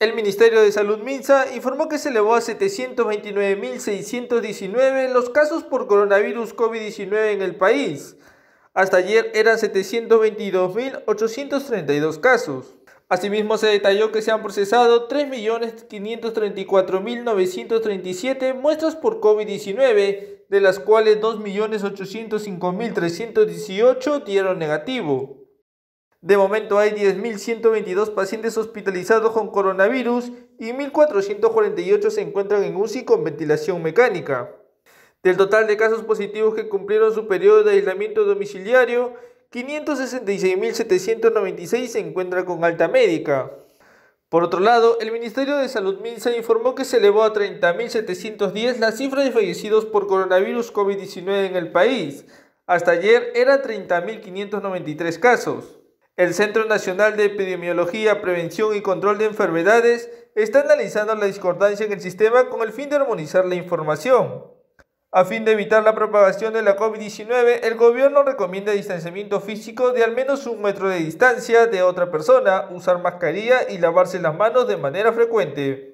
El Ministerio de Salud Minsa informó que se elevó a 729.619 los casos por coronavirus COVID-19 en el país. Hasta ayer eran 722.832 casos. Asimismo, se detalló que se han procesado 3.534.937 muestras por COVID-19, de las cuales 2.805.318 dieron negativo. De momento hay 10.122 pacientes hospitalizados con coronavirus y 1.448 se encuentran en UCI con ventilación mecánica. Del total de casos positivos que cumplieron su periodo de aislamiento domiciliario, 566.796 se encuentra con alta médica. Por otro lado, el Ministerio de Salud Minsa informó que se elevó a 30.710 la cifra de fallecidos por coronavirus COVID-19 en el país. Hasta ayer eran 30.593 casos. El Centro Nacional de Epidemiología, Prevención y Control de Enfermedades está analizando la discordancia en el sistema con el fin de armonizar la información. A fin de evitar la propagación de la COVID-19, el gobierno recomienda distanciamiento físico de al menos un metro de distancia de otra persona, usar mascarilla y lavarse las manos de manera frecuente.